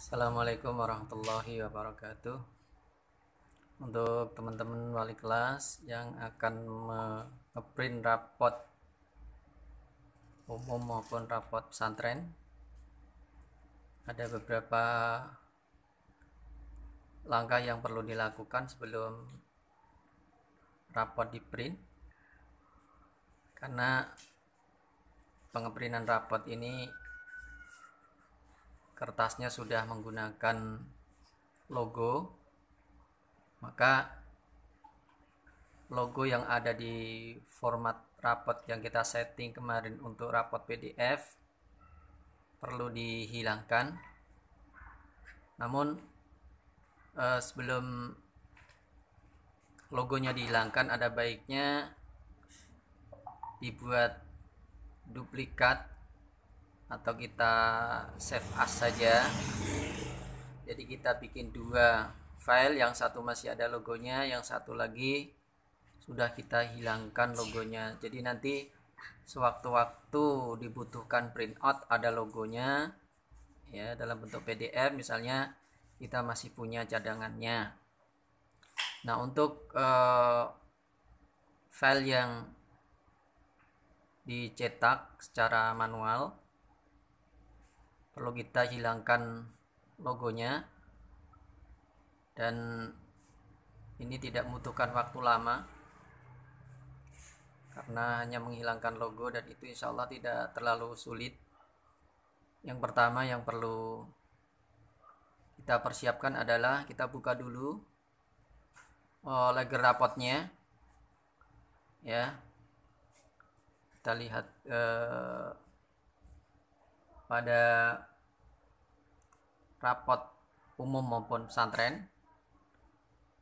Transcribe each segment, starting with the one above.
Assalamualaikum warahmatullahi wabarakatuh. Untuk teman-teman wali kelas yang akan nge-print rapot umum maupun rapot pesantren, ada beberapa langkah yang perlu dilakukan sebelum rapot di print karena pengeprintan rapot ini kertasnya sudah menggunakan logo maka logo yang ada di format rapot yang kita setting kemarin untuk rapot PDF perlu dihilangkan namun eh, sebelum logonya dihilangkan ada baiknya dibuat duplikat atau kita save as saja jadi kita bikin dua file yang satu masih ada logonya yang satu lagi sudah kita hilangkan logonya jadi nanti sewaktu-waktu dibutuhkan printout ada logonya ya dalam bentuk PDF misalnya kita masih punya cadangannya nah untuk uh, file yang dicetak secara manual perlu kita hilangkan logonya dan ini tidak membutuhkan waktu lama karena hanya menghilangkan logo dan itu insya Allah tidak terlalu sulit yang pertama yang perlu kita persiapkan adalah kita buka dulu oh, lager rapotnya ya kita lihat eh, pada rapot umum maupun pesantren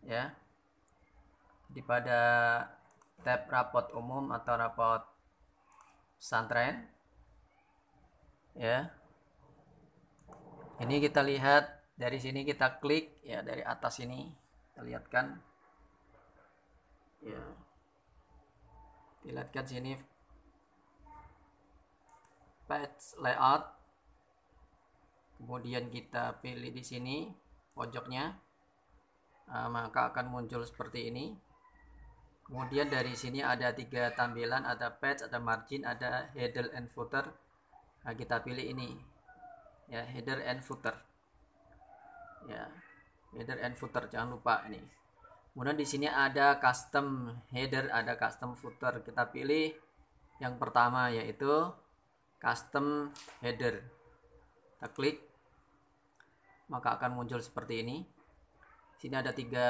ya di pada tab rapot umum atau rapot pesantren ya ini kita lihat dari sini kita klik ya dari atas ini kita lihatkan ya lihatkan sini page layout kemudian kita pilih di sini pojoknya nah, maka akan muncul seperti ini kemudian dari sini ada tiga tampilan ada patch ada margin ada header and footer nah, kita pilih ini ya header and footer ya header and footer jangan lupa ini kemudian di sini ada custom header ada custom footer kita pilih yang pertama yaitu custom header kita klik maka akan muncul seperti ini sini ada tiga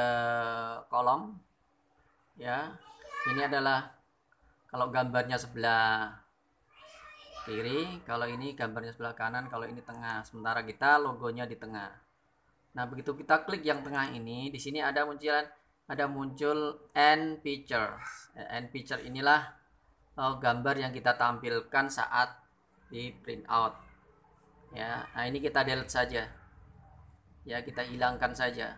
kolom ya ini adalah kalau gambarnya sebelah kiri kalau ini gambarnya sebelah kanan kalau ini tengah sementara kita logonya di tengah nah begitu kita klik yang tengah ini di sini ada munculan ada muncul end picture eh, end picture inilah oh, gambar yang kita tampilkan saat di print out ya nah ini kita delete saja ya kita hilangkan saja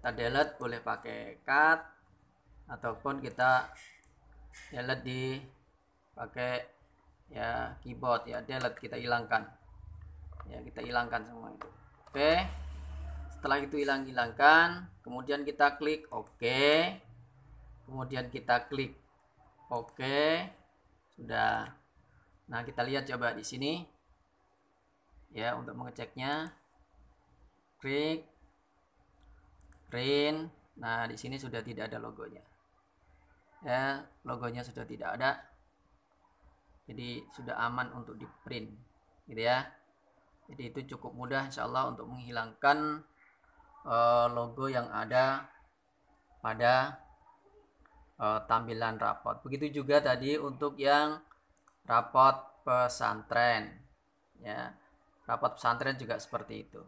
kita delete boleh pakai cut ataupun kita delete di pakai ya keyboard ya delete kita hilangkan ya kita hilangkan semua itu oke setelah itu hilang hilangkan kemudian kita klik OK kemudian kita klik OK sudah nah kita lihat coba di sini ya untuk mengeceknya klik print nah di sini sudah tidak ada logonya ya logonya sudah tidak ada jadi sudah aman untuk di print gitu ya jadi itu cukup mudah insyaallah untuk menghilangkan uh, logo yang ada pada uh, tampilan rapot begitu juga tadi untuk yang rapot pesantren ya rapot pesantren juga seperti itu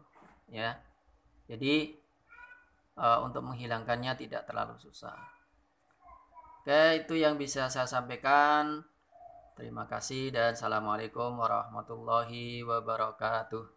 ya jadi uh, untuk menghilangkannya tidak terlalu susah. Oke, itu yang bisa saya sampaikan. Terima kasih dan assalamualaikum warahmatullahi wabarakatuh.